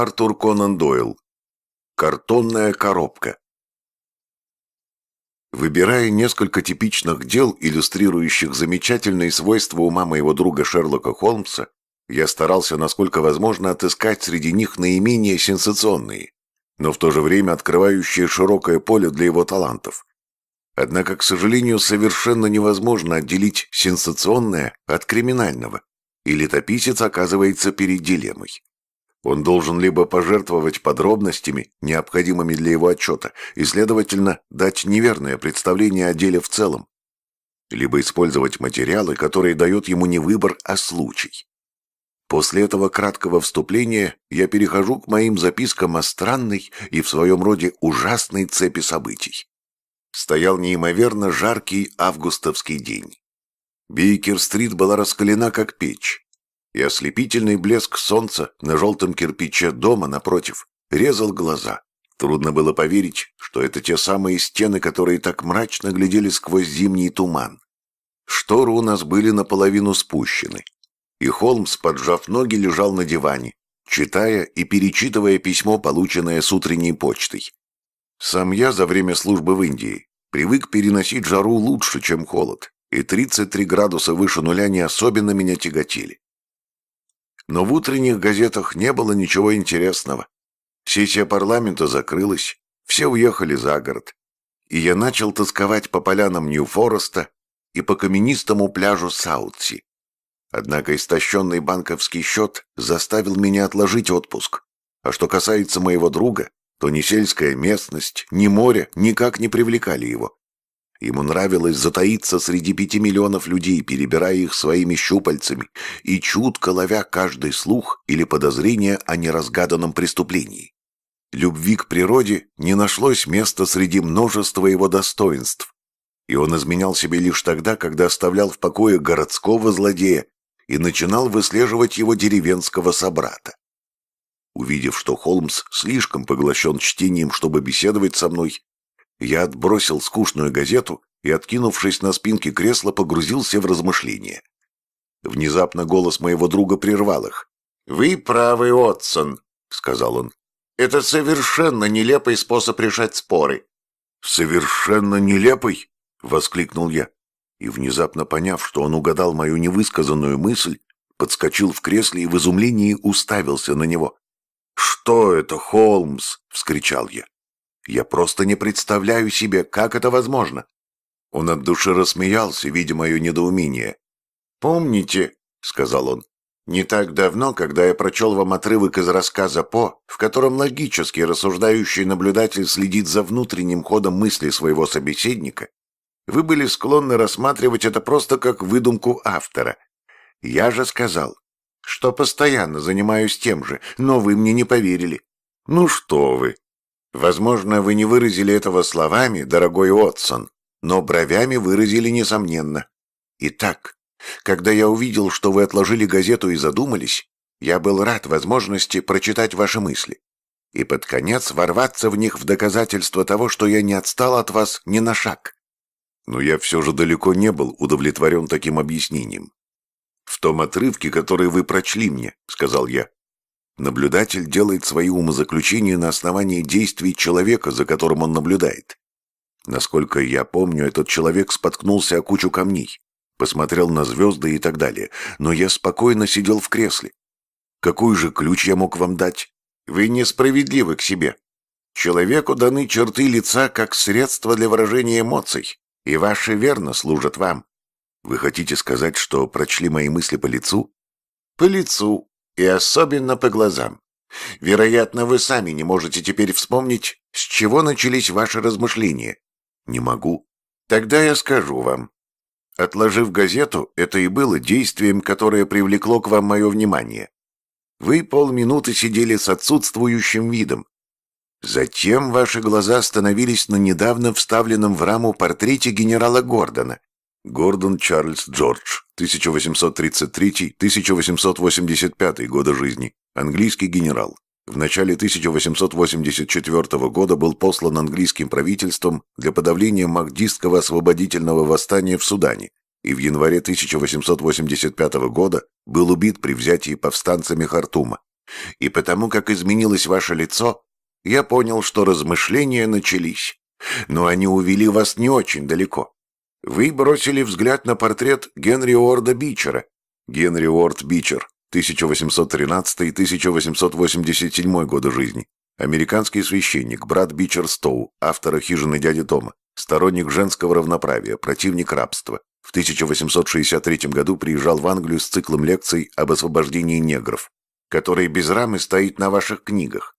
Артур Конан Дойл. Картонная коробка. Выбирая несколько типичных дел, иллюстрирующих замечательные свойства ума моего друга Шерлока Холмса, я старался насколько возможно отыскать среди них наименее сенсационные, но в то же время открывающие широкое поле для его талантов. Однако, к сожалению, совершенно невозможно отделить сенсационное от криминального, и летописец оказывается перед дилеммой. Он должен либо пожертвовать подробностями, необходимыми для его отчета, и, следовательно, дать неверное представление о деле в целом, либо использовать материалы, которые дают ему не выбор, а случай. После этого краткого вступления я перехожу к моим запискам о странной и в своем роде ужасной цепи событий. Стоял неимоверно жаркий августовский день. Бейкер-стрит была раскалена как печь и ослепительный блеск солнца на желтом кирпиче дома напротив резал глаза. Трудно было поверить, что это те самые стены, которые так мрачно глядели сквозь зимний туман. Шторы у нас были наполовину спущены, и Холмс, поджав ноги, лежал на диване, читая и перечитывая письмо, полученное с утренней почтой. Сам я за время службы в Индии привык переносить жару лучше, чем холод, и 33 градуса выше нуля не особенно меня тяготили. Но в утренних газетах не было ничего интересного. Сессия парламента закрылась, все уехали за город. И я начал тосковать по полянам Нью-Фореста и по каменистому пляжу Саутси. Однако истощенный банковский счет заставил меня отложить отпуск. А что касается моего друга, то ни сельская местность, ни море никак не привлекали его. Ему нравилось затаиться среди пяти миллионов людей, перебирая их своими щупальцами и чутко ловя каждый слух или подозрение о неразгаданном преступлении. Любви к природе не нашлось места среди множества его достоинств, и он изменял себе лишь тогда, когда оставлял в покое городского злодея и начинал выслеживать его деревенского собрата. Увидев, что Холмс слишком поглощен чтением, чтобы беседовать со мной, я отбросил скучную газету и, откинувшись на спинке кресла, погрузился в размышления. Внезапно голос моего друга прервал их. «Вы правы, Отсон», — сказал он. «Это совершенно нелепый способ решать споры». «Совершенно нелепый?» — воскликнул я. И, внезапно поняв, что он угадал мою невысказанную мысль, подскочил в кресле и в изумлении уставился на него. «Что это, Холмс?» — вскричал я. Я просто не представляю себе, как это возможно. Он от души рассмеялся, видя мое недоумение. «Помните», — сказал он, — «не так давно, когда я прочел вам отрывок из рассказа По, в котором логически рассуждающий наблюдатель следит за внутренним ходом мысли своего собеседника, вы были склонны рассматривать это просто как выдумку автора. Я же сказал, что постоянно занимаюсь тем же, но вы мне не поверили». «Ну что вы», Возможно, вы не выразили этого словами, дорогой Отсон, но бровями выразили несомненно. Итак, когда я увидел, что вы отложили газету и задумались, я был рад возможности прочитать ваши мысли и под конец ворваться в них в доказательство того, что я не отстал от вас ни на шаг. Но я все же далеко не был удовлетворен таким объяснением. «В том отрывке, который вы прочли мне», — сказал я, Наблюдатель делает свои умозаключения на основании действий человека, за которым он наблюдает. Насколько я помню, этот человек споткнулся о кучу камней, посмотрел на звезды и так далее, но я спокойно сидел в кресле. Какой же ключ я мог вам дать? Вы несправедливы к себе. Человеку даны черты лица как средство для выражения эмоций, и ваши верно служат вам. Вы хотите сказать, что прочли мои мысли по лицу? По лицу, и особенно по глазам. Вероятно, вы сами не можете теперь вспомнить, с чего начались ваши размышления. Не могу. Тогда я скажу вам. Отложив газету, это и было действием, которое привлекло к вам мое внимание. Вы полминуты сидели с отсутствующим видом. Затем ваши глаза становились на недавно вставленном в раму портрете генерала Гордона – Гордон Чарльз Джордж, 1833-1885 года жизни, английский генерал. В начале 1884 года был послан английским правительством для подавления махдистского освободительного восстания в Судане и в январе 1885 года был убит при взятии повстанцами Хартума. И потому, как изменилось ваше лицо, я понял, что размышления начались. Но они увели вас не очень далеко. Вы бросили взгляд на портрет Генри Уорда Бичера. Генри Уорд Бичер, 1813-1887 годы жизни. Американский священник, брат Бичер Стоу, автора «Хижины дяди Тома», сторонник женского равноправия, противник рабства. В 1863 году приезжал в Англию с циклом лекций об освобождении негров, который без рамы стоит на ваших книгах.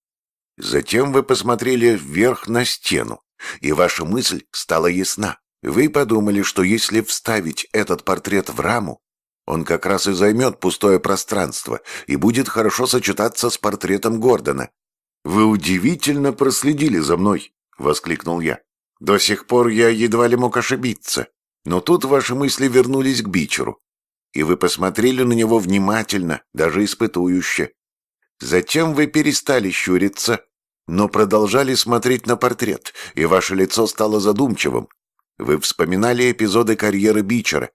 Затем вы посмотрели вверх на стену, и ваша мысль стала ясна. Вы подумали, что если вставить этот портрет в раму, он как раз и займет пустое пространство и будет хорошо сочетаться с портретом Гордона. «Вы удивительно проследили за мной!» — воскликнул я. «До сих пор я едва ли мог ошибиться. Но тут ваши мысли вернулись к Бичеру, и вы посмотрели на него внимательно, даже испытующе. Затем вы перестали щуриться, но продолжали смотреть на портрет, и ваше лицо стало задумчивым, вы вспоминали эпизоды карьеры Бичера.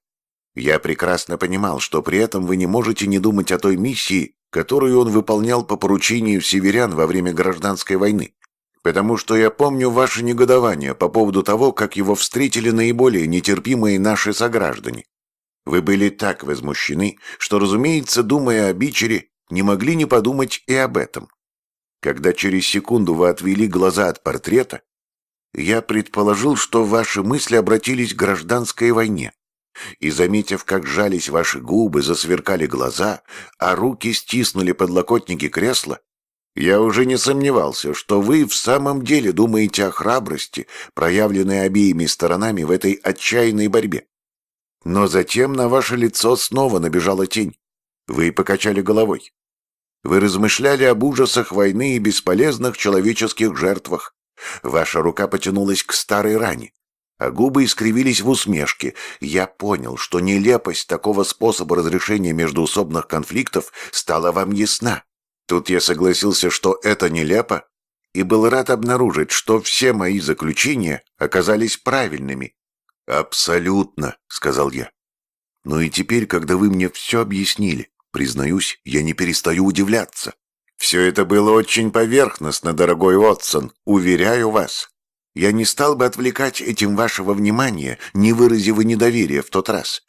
Я прекрасно понимал, что при этом вы не можете не думать о той миссии, которую он выполнял по поручению северян во время гражданской войны. Потому что я помню ваше негодование по поводу того, как его встретили наиболее нетерпимые наши сограждане. Вы были так возмущены, что, разумеется, думая о Бичере, не могли не подумать и об этом. Когда через секунду вы отвели глаза от портрета, я предположил, что ваши мысли обратились к гражданской войне. И, заметив, как жались ваши губы, засверкали глаза, а руки стиснули подлокотники кресла, я уже не сомневался, что вы в самом деле думаете о храбрости, проявленной обеими сторонами в этой отчаянной борьбе. Но затем на ваше лицо снова набежала тень. Вы покачали головой. Вы размышляли об ужасах войны и бесполезных человеческих жертвах. Ваша рука потянулась к старой ране, а губы искривились в усмешке. Я понял, что нелепость такого способа разрешения междуусобных конфликтов стала вам ясна. Тут я согласился, что это нелепо, и был рад обнаружить, что все мои заключения оказались правильными. «Абсолютно», — сказал я. «Ну и теперь, когда вы мне все объяснили, признаюсь, я не перестаю удивляться». Все это было очень поверхностно, дорогой Уотсон, уверяю вас. Я не стал бы отвлекать этим вашего внимания, не выразив и недоверия в тот раз.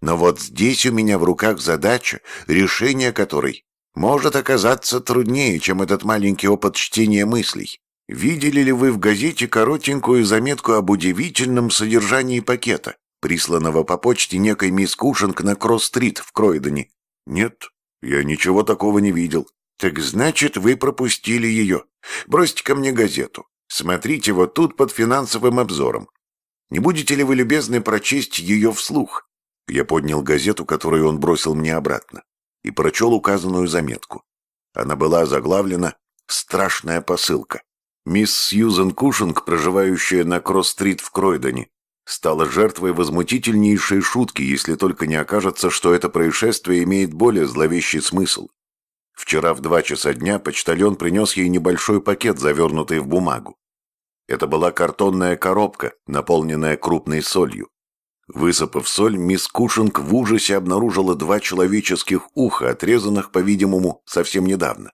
Но вот здесь у меня в руках задача, решение которой может оказаться труднее, чем этот маленький опыт чтения мыслей. Видели ли вы в газете коротенькую заметку об удивительном содержании пакета, присланного по почте некой мисс Кушинг на Кросс-стрит в Кройдоне? Нет, я ничего такого не видел. «Так значит, вы пропустили ее. бросьте ко мне газету. Смотрите вот тут под финансовым обзором. Не будете ли вы любезны прочесть ее вслух?» Я поднял газету, которую он бросил мне обратно, и прочел указанную заметку. Она была заглавлена «Страшная посылка». Мисс Сьюзен Кушинг, проживающая на Кросс-стрит в Кройдоне, стала жертвой возмутительнейшей шутки, если только не окажется, что это происшествие имеет более зловещий смысл. Вчера в два часа дня почтальон принес ей небольшой пакет, завернутый в бумагу. Это была картонная коробка, наполненная крупной солью. Высыпав соль, мисс Кушинг в ужасе обнаружила два человеческих уха, отрезанных, по-видимому, совсем недавно.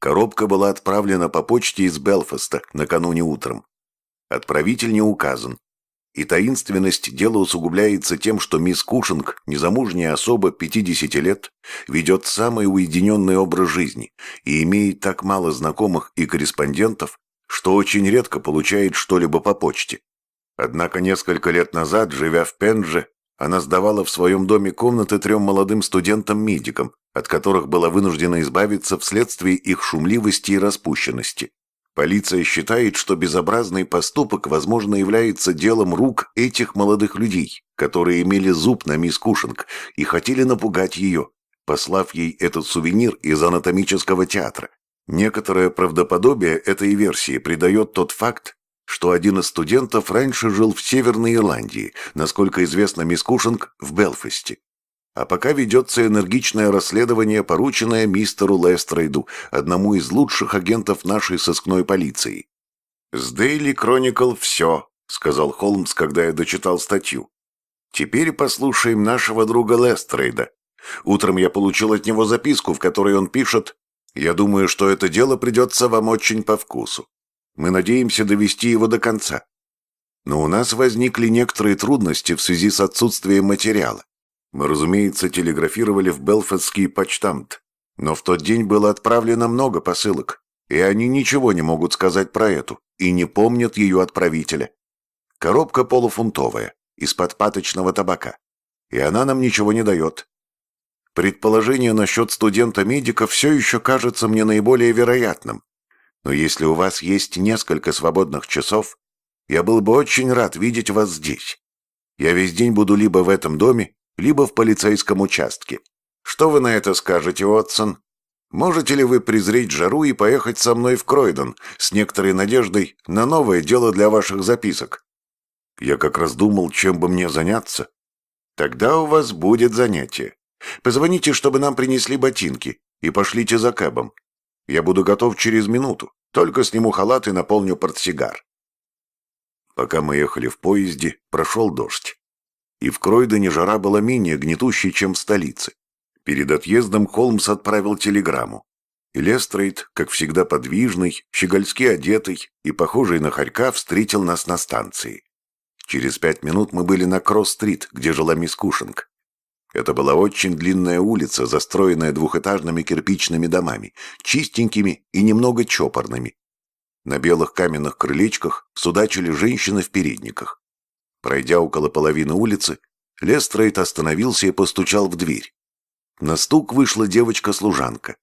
Коробка была отправлена по почте из Белфаста накануне утром. Отправитель не указан, и таинственность дела усугубляется тем, что мисс Кушинг, незамужняя особа 50 лет, ведет самый уединенный образ жизни и имеет так мало знакомых и корреспондентов, что очень редко получает что-либо по почте. Однако несколько лет назад, живя в Пендже, она сдавала в своем доме комнаты трем молодым студентам-медикам, от которых была вынуждена избавиться вследствие их шумливости и распущенности. Полиция считает, что безобразный поступок, возможно, является делом рук этих молодых людей, которые имели зуб на мисс Кушинг и хотели напугать ее, послав ей этот сувенир из анатомического театра. Некоторое правдоподобие этой версии придает тот факт, что один из студентов раньше жил в Северной Ирландии, насколько известно мисс Кушинг, в Белфасте. А пока ведется энергичное расследование, порученное мистеру Лестрейду, одному из лучших агентов нашей сыскной полиции. «С Daily Chronicle все», — сказал Холмс, когда я дочитал статью. «Теперь послушаем нашего друга Лестрейда. Утром я получил от него записку, в которой он пишет, «Я думаю, что это дело придется вам очень по вкусу. Мы надеемся довести его до конца. Но у нас возникли некоторые трудности в связи с отсутствием материала. Мы, разумеется, телеграфировали в Белфастский почтамт, но в тот день было отправлено много посылок, и они ничего не могут сказать про эту и не помнят ее отправителя. Коробка полуфунтовая, из-под паточного табака, и она нам ничего не дает. Предположение насчет студента-медика все еще кажется мне наиболее вероятным, но если у вас есть несколько свободных часов, я был бы очень рад видеть вас здесь. Я весь день буду либо в этом доме, либо в полицейском участке. Что вы на это скажете, Уотсон? Можете ли вы презреть жару и поехать со мной в Кройден с некоторой надеждой на новое дело для ваших записок? Я как раз думал, чем бы мне заняться. Тогда у вас будет занятие. Позвоните, чтобы нам принесли ботинки, и пошлите за кэбом. Я буду готов через минуту. Только сниму халат и наполню портсигар. Пока мы ехали в поезде, прошел дождь и в Кройдене жара была менее гнетущей, чем в столице. Перед отъездом Холмс отправил телеграмму. Лестрейд, как всегда подвижный, щегольски одетый и похожий на хорька, встретил нас на станции. Через пять минут мы были на Кросс-стрит, где жила мисс Кушинг. Это была очень длинная улица, застроенная двухэтажными кирпичными домами, чистенькими и немного чопорными. На белых каменных крылечках судачили женщины в передниках. Пройдя около половины улицы, Лестрейд остановился и постучал в дверь. На стук вышла девочка-служанка.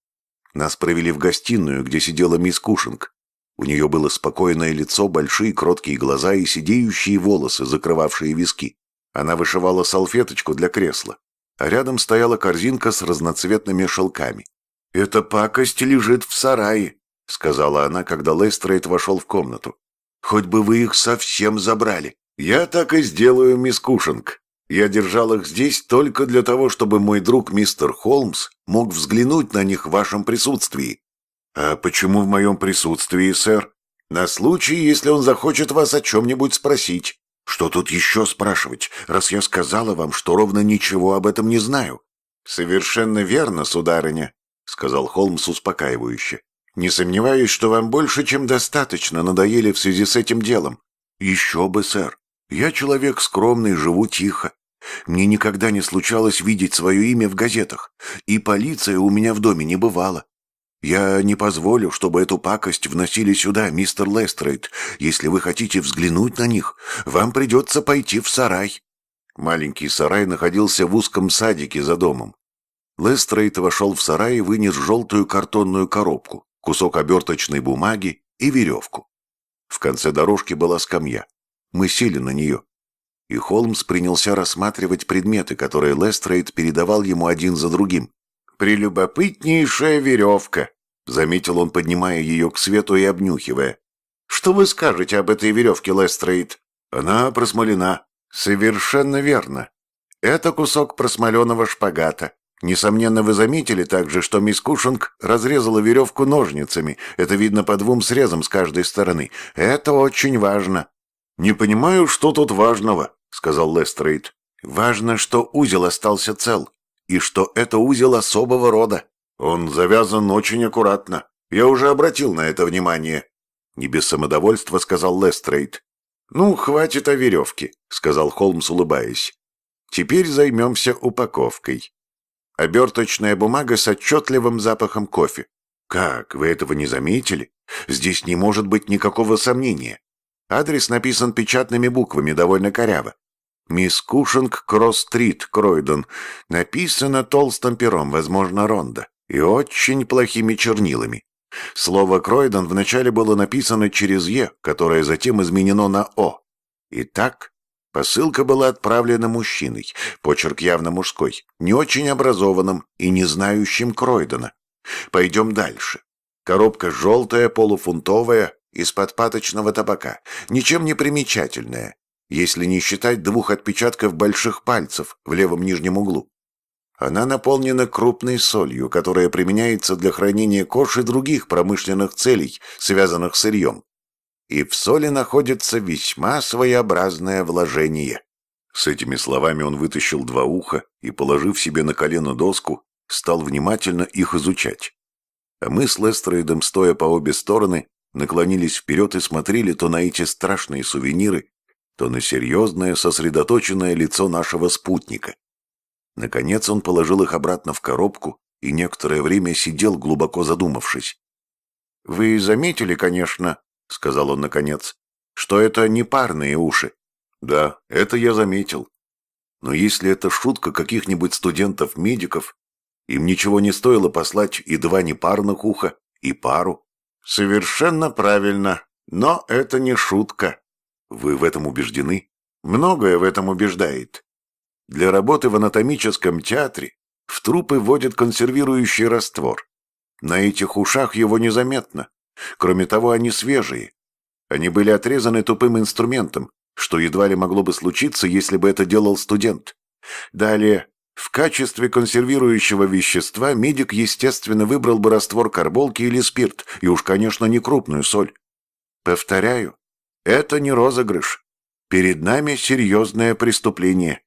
Нас провели в гостиную, где сидела мисс Кушинг. У нее было спокойное лицо, большие кроткие глаза и сидеющие волосы, закрывавшие виски. Она вышивала салфеточку для кресла, а рядом стояла корзинка с разноцветными шелками. «Эта пакость лежит в сарае», — сказала она, когда Лестрейд вошел в комнату. «Хоть бы вы их совсем забрали. «Я так и сделаю, мисс Кушинг. Я держал их здесь только для того, чтобы мой друг мистер Холмс мог взглянуть на них в вашем присутствии». «А почему в моем присутствии, сэр?» «На случай, если он захочет вас о чем-нибудь спросить». «Что тут еще спрашивать, раз я сказала вам, что ровно ничего об этом не знаю?» «Совершенно верно, сударыня», — сказал Холмс успокаивающе. «Не сомневаюсь, что вам больше, чем достаточно надоели в связи с этим делом». «Еще бы, сэр. Я человек скромный, живу тихо. Мне никогда не случалось видеть свое имя в газетах, и полиция у меня в доме не бывала. Я не позволю, чтобы эту пакость вносили сюда, мистер Лестрейд. Если вы хотите взглянуть на них, вам придется пойти в сарай». Маленький сарай находился в узком садике за домом. Лестрейд вошел в сарай и вынес желтую картонную коробку, кусок оберточной бумаги и веревку. В конце дорожки была скамья. Мы сели на нее. И Холмс принялся рассматривать предметы, которые Лестрейд передавал ему один за другим. «Прелюбопытнейшая веревка», — заметил он, поднимая ее к свету и обнюхивая. «Что вы скажете об этой веревке, Лестрейд?» «Она просмолена». «Совершенно верно. Это кусок просмоленного шпагата. Несомненно, вы заметили также, что мисс Кушинг разрезала веревку ножницами. Это видно по двум срезам с каждой стороны. Это очень важно. «Не понимаю, что тут важного», — сказал Лестрейд. «Важно, что узел остался цел, и что это узел особого рода. Он завязан очень аккуратно. Я уже обратил на это внимание». Не без самодовольства сказал Лестрейд. «Ну, хватит о веревке», — сказал Холмс, улыбаясь. «Теперь займемся упаковкой». Оберточная бумага с отчетливым запахом кофе. «Как, вы этого не заметили? Здесь не может быть никакого сомнения. Адрес написан печатными буквами, довольно коряво. «Мисс Кушинг, Кросс-стрит, Кройден». Написано толстым пером, возможно, ронда, и очень плохими чернилами. Слово «Кройден» вначале было написано через «Е», которое затем изменено на «О». Итак, посылка была отправлена мужчиной, почерк явно мужской, не очень образованным и не знающим Кройдена. Пойдем дальше. Коробка желтая, полуфунтовая, из-под паточного табака, ничем не примечательная, если не считать двух отпечатков больших пальцев в левом нижнем углу. Она наполнена крупной солью, которая применяется для хранения кож и других промышленных целей, связанных с сырьем. И в соли находится весьма своеобразное вложение. С этими словами он вытащил два уха и, положив себе на колено доску, стал внимательно их изучать. А мы с Лестрейдом, стоя по обе стороны, наклонились вперед и смотрели то на эти страшные сувениры, то на серьезное, сосредоточенное лицо нашего спутника. Наконец он положил их обратно в коробку и некоторое время сидел, глубоко задумавшись. «Вы заметили, конечно», — сказал он наконец, — «что это не парные уши». «Да, это я заметил. Но если это шутка каких-нибудь студентов-медиков, им ничего не стоило послать и два непарных уха, и пару, Совершенно правильно. Но это не шутка. Вы в этом убеждены? Многое в этом убеждает. Для работы в анатомическом театре в трупы вводят консервирующий раствор. На этих ушах его незаметно. Кроме того, они свежие. Они были отрезаны тупым инструментом, что едва ли могло бы случиться, если бы это делал студент. Далее в качестве консервирующего вещества медик, естественно, выбрал бы раствор карболки или спирт, и уж, конечно, не крупную соль. Повторяю, это не розыгрыш. Перед нами серьезное преступление.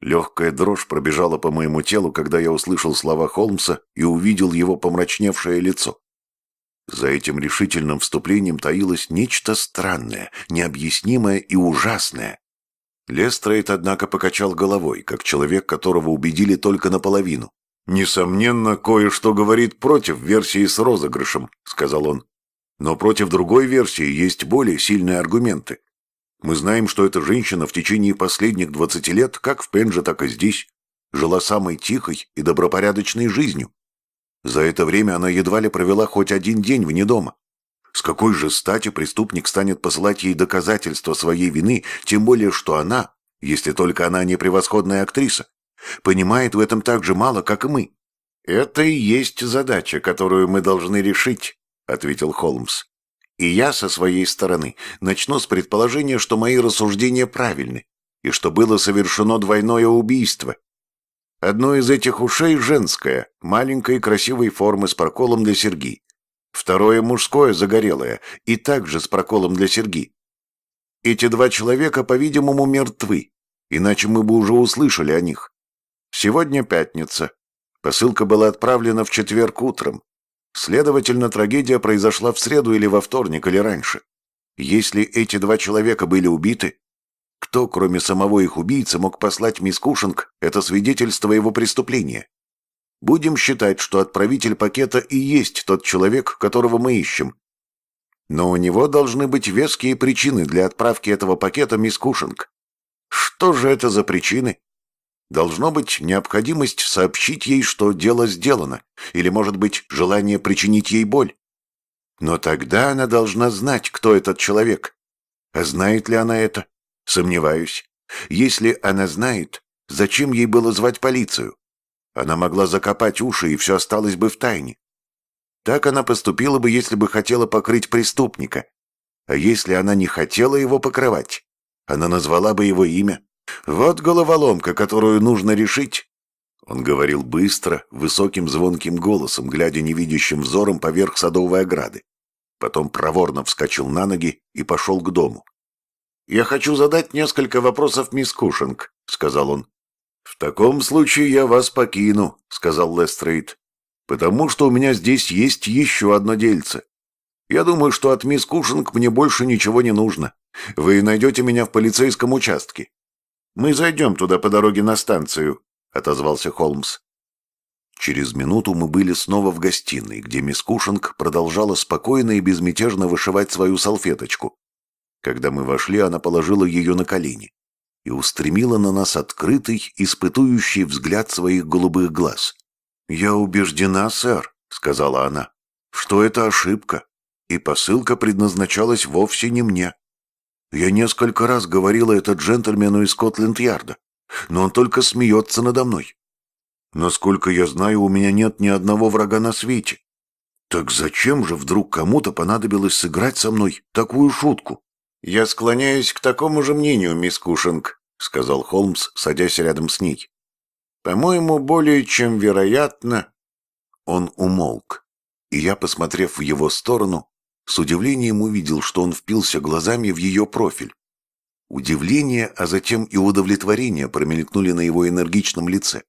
Легкая дрожь пробежала по моему телу, когда я услышал слова Холмса и увидел его помрачневшее лицо. За этим решительным вступлением таилось нечто странное, необъяснимое и ужасное, Лестрейд, однако, покачал головой, как человек, которого убедили только наполовину. «Несомненно, кое-что говорит против версии с розыгрышем», — сказал он. «Но против другой версии есть более сильные аргументы. Мы знаем, что эта женщина в течение последних двадцати лет, как в Пенже, так и здесь, жила самой тихой и добропорядочной жизнью. За это время она едва ли провела хоть один день вне дома. С какой же стати преступник станет посылать ей доказательства своей вины, тем более что она, если только она не превосходная актриса, понимает в этом так же мало, как и мы? «Это и есть задача, которую мы должны решить», — ответил Холмс. «И я, со своей стороны, начну с предположения, что мои рассуждения правильны и что было совершено двойное убийство. Одно из этих ушей женское, маленькой красивой формы с проколом для серьги, Второе мужское, загорелое, и также с проколом для Серги. Эти два человека, по-видимому, мертвы, иначе мы бы уже услышали о них. Сегодня пятница. Посылка была отправлена в четверг утром. Следовательно, трагедия произошла в среду или во вторник, или раньше. Если эти два человека были убиты, кто, кроме самого их убийцы, мог послать мисс Кушинг это свидетельство его преступления? Будем считать, что отправитель пакета и есть тот человек, которого мы ищем. Но у него должны быть веские причины для отправки этого пакета, мисс Кушинг. Что же это за причины? Должно быть необходимость сообщить ей, что дело сделано, или, может быть, желание причинить ей боль. Но тогда она должна знать, кто этот человек. А знает ли она это? Сомневаюсь. Если она знает, зачем ей было звать полицию? Она могла закопать уши, и все осталось бы в тайне. Так она поступила бы, если бы хотела покрыть преступника. А если она не хотела его покрывать, она назвала бы его имя. Вот головоломка, которую нужно решить. Он говорил быстро, высоким звонким голосом, глядя невидящим взором поверх садовой ограды. Потом проворно вскочил на ноги и пошел к дому. «Я хочу задать несколько вопросов мисс Кушинг», — сказал он. «В таком случае я вас покину», — сказал Лестрейд, «потому что у меня здесь есть еще одно дельце. Я думаю, что от мисс Кушинг мне больше ничего не нужно. Вы найдете меня в полицейском участке». «Мы зайдем туда по дороге на станцию», — отозвался Холмс. Через минуту мы были снова в гостиной, где мисс Кушинг продолжала спокойно и безмятежно вышивать свою салфеточку. Когда мы вошли, она положила ее на колени и устремила на нас открытый, испытующий взгляд своих голубых глаз. «Я убеждена, сэр», — сказала она, — «что это ошибка, и посылка предназначалась вовсе не мне. Я несколько раз говорила это джентльмену из Скотленд-Ярда, но он только смеется надо мной. Насколько я знаю, у меня нет ни одного врага на свете. Так зачем же вдруг кому-то понадобилось сыграть со мной такую шутку?» «Я склоняюсь к такому же мнению, мисс Кушинг», — сказал Холмс, садясь рядом с ней. «По-моему, более чем вероятно...» Он умолк, и я, посмотрев в его сторону, с удивлением увидел, что он впился глазами в ее профиль. Удивление, а затем и удовлетворение промелькнули на его энергичном лице.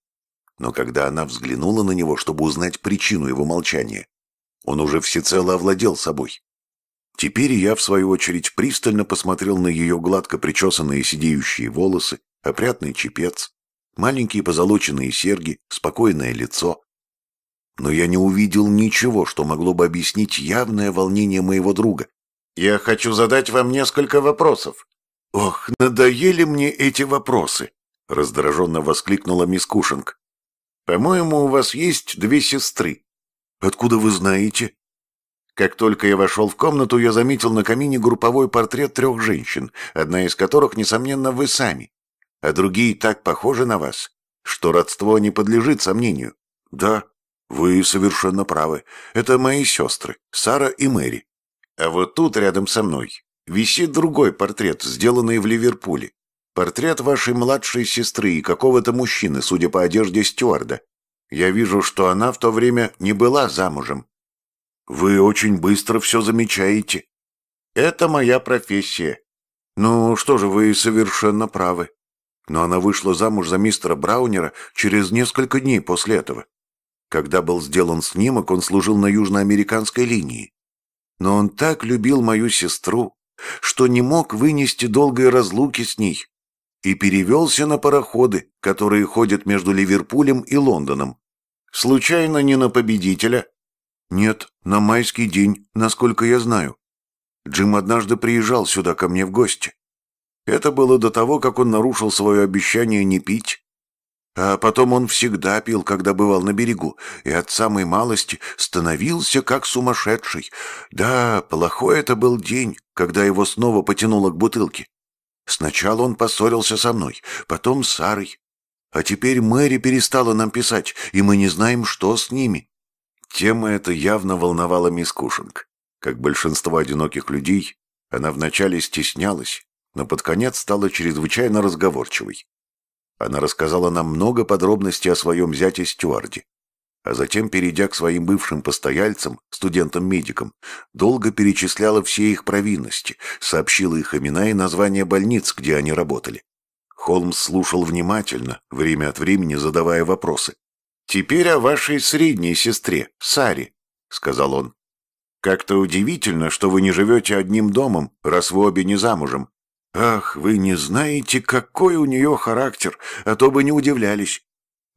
Но когда она взглянула на него, чтобы узнать причину его молчания, он уже всецело овладел собой. Теперь я, в свою очередь, пристально посмотрел на ее гладко причесанные сидеющие волосы, опрятный чепец, маленькие позолоченные серьги, спокойное лицо. Но я не увидел ничего, что могло бы объяснить явное волнение моего друга. «Я хочу задать вам несколько вопросов». «Ох, надоели мне эти вопросы!» — раздраженно воскликнула мисс Кушинг. «По-моему, у вас есть две сестры». «Откуда вы знаете?» Как только я вошел в комнату, я заметил на камине групповой портрет трех женщин, одна из которых, несомненно, вы сами. А другие так похожи на вас, что родство не подлежит сомнению. Да, вы совершенно правы. Это мои сестры, Сара и Мэри. А вот тут, рядом со мной, висит другой портрет, сделанный в Ливерпуле. Портрет вашей младшей сестры и какого-то мужчины, судя по одежде стюарда. Я вижу, что она в то время не была замужем, вы очень быстро все замечаете. Это моя профессия. Ну что же, вы совершенно правы. Но она вышла замуж за мистера Браунера через несколько дней после этого. Когда был сделан снимок, он служил на южноамериканской линии. Но он так любил мою сестру, что не мог вынести долгой разлуки с ней и перевелся на пароходы, которые ходят между Ливерпулем и Лондоном. Случайно не на победителя, «Нет, на майский день, насколько я знаю. Джим однажды приезжал сюда ко мне в гости. Это было до того, как он нарушил свое обещание не пить. А потом он всегда пил, когда бывал на берегу, и от самой малости становился как сумасшедший. Да, плохой это был день, когда его снова потянуло к бутылке. Сначала он поссорился со мной, потом с Сарой. А теперь Мэри перестала нам писать, и мы не знаем, что с ними. Тема эта явно волновала мисс Кушинг. Как большинство одиноких людей, она вначале стеснялась, но под конец стала чрезвычайно разговорчивой. Она рассказала нам много подробностей о своем зяте Стюарде, а затем, перейдя к своим бывшим постояльцам, студентам-медикам, долго перечисляла все их провинности, сообщила их имена и названия больниц, где они работали. Холмс слушал внимательно, время от времени задавая вопросы. «Теперь о вашей средней сестре, Саре», — сказал он. «Как-то удивительно, что вы не живете одним домом, раз вы обе не замужем. Ах, вы не знаете, какой у нее характер, а то бы не удивлялись.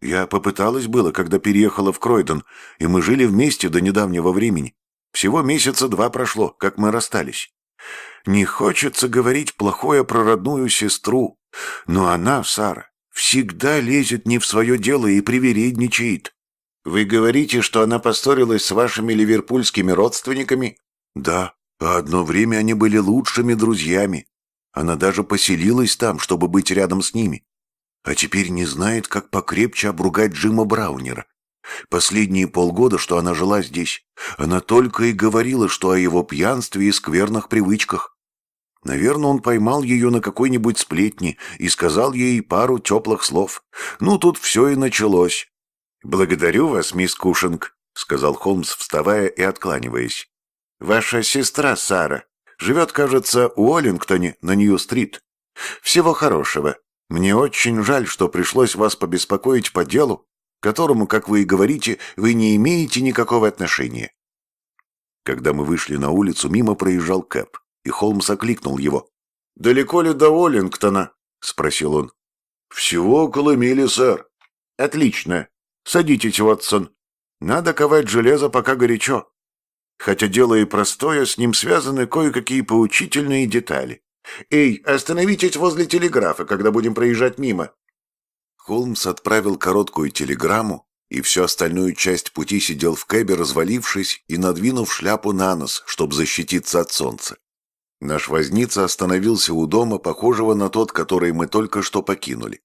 Я попыталась было, когда переехала в Кройден, и мы жили вместе до недавнего времени. Всего месяца два прошло, как мы расстались. Не хочется говорить плохое про родную сестру, но она, Сара, Всегда лезет не в свое дело и привередничает. Вы говорите, что она поссорилась с вашими ливерпульскими родственниками? Да, а одно время они были лучшими друзьями. Она даже поселилась там, чтобы быть рядом с ними. А теперь не знает, как покрепче обругать Джима Браунера. Последние полгода, что она жила здесь, она только и говорила, что о его пьянстве и скверных привычках. Наверное, он поймал ее на какой-нибудь сплетни и сказал ей пару теплых слов. Ну, тут все и началось. «Благодарю вас, мисс Кушинг», — сказал Холмс, вставая и откланиваясь. «Ваша сестра Сара живет, кажется, у Уоллингтоне на Нью-стрит. Всего хорошего. Мне очень жаль, что пришлось вас побеспокоить по делу, которому, как вы и говорите, вы не имеете никакого отношения». Когда мы вышли на улицу, мимо проезжал Кэп и Холмс окликнул его. «Далеко ли до Уоллингтона?» — спросил он. «Всего около мили, сэр». «Отлично. Садитесь, Уотсон. Надо ковать железо, пока горячо. Хотя дело и простое, с ним связаны кое-какие поучительные детали. Эй, остановитесь возле телеграфа, когда будем проезжать мимо». Холмс отправил короткую телеграмму, и всю остальную часть пути сидел в кэбе, развалившись и надвинув шляпу на нос, чтобы защититься от солнца. Наш возница остановился у дома, похожего на тот, который мы только что покинули.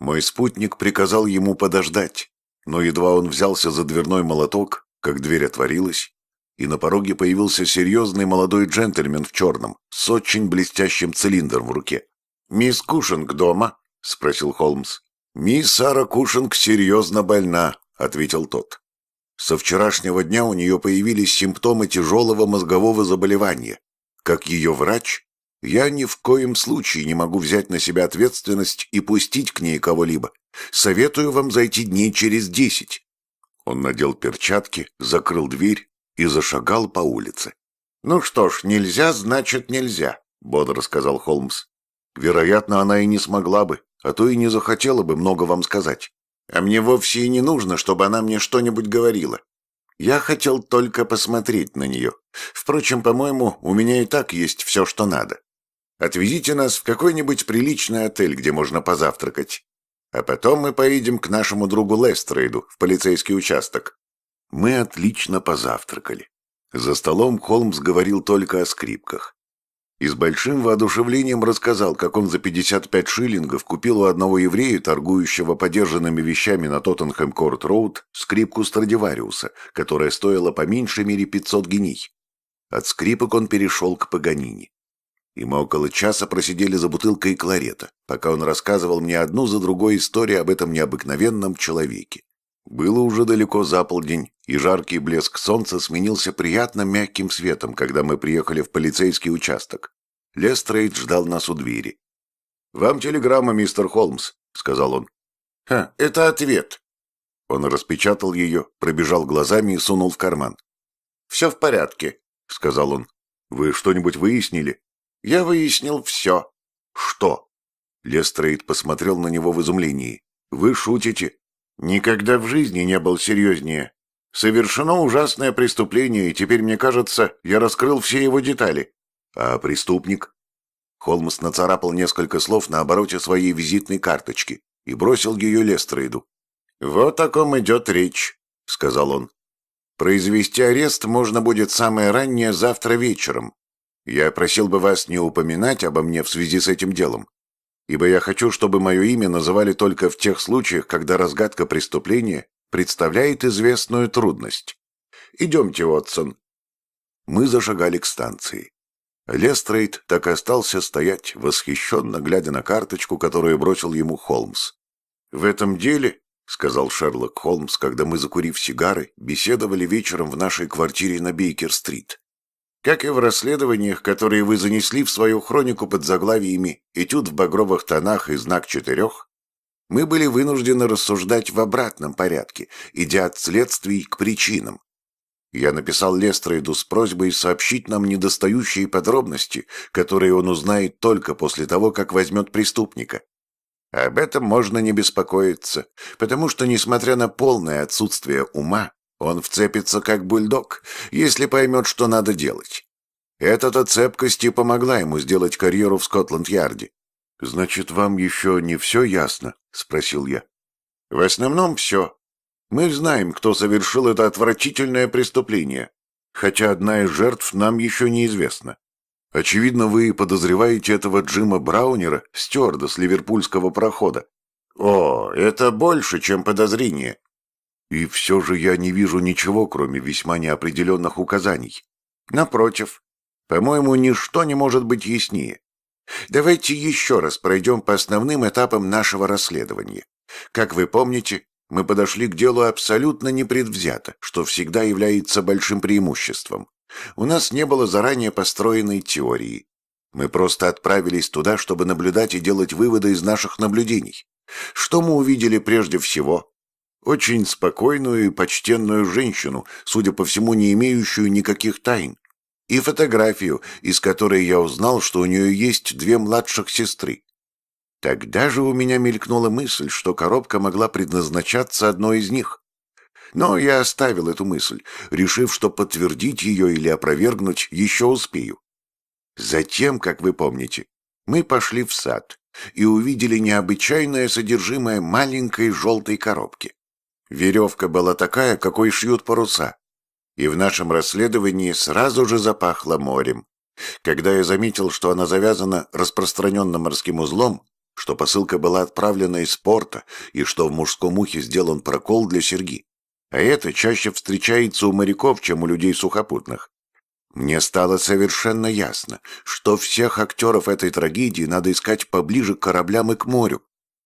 Мой спутник приказал ему подождать, но едва он взялся за дверной молоток, как дверь отворилась, и на пороге появился серьезный молодой джентльмен в черном, с очень блестящим цилиндром в руке. «Мисс Кушинг дома?» — спросил Холмс. «Мисс Сара Кушинг серьезно больна», — ответил тот. Со вчерашнего дня у нее появились симптомы тяжелого мозгового заболевания, как ее врач, я ни в коем случае не могу взять на себя ответственность и пустить к ней кого-либо. Советую вам зайти дней через десять». Он надел перчатки, закрыл дверь и зашагал по улице. «Ну что ж, нельзя, значит нельзя», — бодро сказал Холмс. «Вероятно, она и не смогла бы, а то и не захотела бы много вам сказать. А мне вовсе и не нужно, чтобы она мне что-нибудь говорила. Я хотел только посмотреть на нее. Впрочем, по-моему, у меня и так есть все, что надо. Отвезите нас в какой-нибудь приличный отель, где можно позавтракать. А потом мы поедем к нашему другу Лестрейду в полицейский участок. Мы отлично позавтракали. За столом Холмс говорил только о скрипках. И с большим воодушевлением рассказал, как он за 55 шиллингов купил у одного еврея, торгующего подержанными вещами на Тоттенхэм-Корт-Роуд, скрипку Страдивариуса, которая стоила по меньшей мере 500 гений. От скрипок он перешел к Паганини. И мы около часа просидели за бутылкой кларета, пока он рассказывал мне одну за другой истории об этом необыкновенном человеке. Было уже далеко за полдень, и жаркий блеск солнца сменился приятным мягким светом, когда мы приехали в полицейский участок. Лестрейд ждал нас у двери. «Вам телеграмма, мистер Холмс», — сказал он. «Ха, это ответ». Он распечатал ее, пробежал глазами и сунул в карман. «Все в порядке», — сказал он. «Вы что-нибудь выяснили?» «Я выяснил все». «Что?» Лестрейд посмотрел на него в изумлении. «Вы шутите?» Никогда в жизни не был серьезнее. Совершено ужасное преступление, и теперь, мне кажется, я раскрыл все его детали. А преступник? Холмс нацарапал несколько слов на обороте своей визитной карточки и бросил ее Лестрейду. «Вот о ком идет речь», — сказал он. «Произвести арест можно будет самое раннее завтра вечером. Я просил бы вас не упоминать обо мне в связи с этим делом ибо я хочу, чтобы мое имя называли только в тех случаях, когда разгадка преступления представляет известную трудность. Идемте, Уотсон. Мы зашагали к станции. Лестрейд так и остался стоять, восхищенно глядя на карточку, которую бросил ему Холмс. «В этом деле», — сказал Шерлок Холмс, когда мы, закурив сигары, беседовали вечером в нашей квартире на Бейкер-стрит, как и в расследованиях, которые вы занесли в свою хронику под заглавиями «Этюд в багровых тонах» и «Знак четырех», мы были вынуждены рассуждать в обратном порядке, идя от следствий к причинам. Я написал Лестрейду с просьбой сообщить нам недостающие подробности, которые он узнает только после того, как возьмет преступника. Об этом можно не беспокоиться, потому что, несмотря на полное отсутствие ума, он вцепится как бульдог, если поймет, что надо делать. Эта-то цепкость и помогла ему сделать карьеру в Скотланд-Ярде. «Значит, вам еще не все ясно?» — спросил я. «В основном все. Мы знаем, кто совершил это отвратительное преступление, хотя одна из жертв нам еще неизвестна. Очевидно, вы подозреваете этого Джима Браунера, стюарда с ливерпульского прохода. О, это больше, чем подозрение. И все же я не вижу ничего, кроме весьма неопределенных указаний. Напротив, по-моему, ничто не может быть яснее. Давайте еще раз пройдем по основным этапам нашего расследования. Как вы помните, мы подошли к делу абсолютно непредвзято, что всегда является большим преимуществом. У нас не было заранее построенной теории. Мы просто отправились туда, чтобы наблюдать и делать выводы из наших наблюдений. Что мы увидели прежде всего? Очень спокойную и почтенную женщину, судя по всему, не имеющую никаких тайн. И фотографию, из которой я узнал, что у нее есть две младших сестры. Тогда же у меня мелькнула мысль, что коробка могла предназначаться одной из них. Но я оставил эту мысль, решив, что подтвердить ее или опровергнуть еще успею. Затем, как вы помните, мы пошли в сад и увидели необычайное содержимое маленькой желтой коробки. Веревка была такая, какой шьют паруса. И в нашем расследовании сразу же запахло морем. Когда я заметил, что она завязана распространенным морским узлом, что посылка была отправлена из порта и что в мужском ухе сделан прокол для серьги. А это чаще встречается у моряков, чем у людей сухопутных. Мне стало совершенно ясно, что всех актеров этой трагедии надо искать поближе к кораблям и к морю.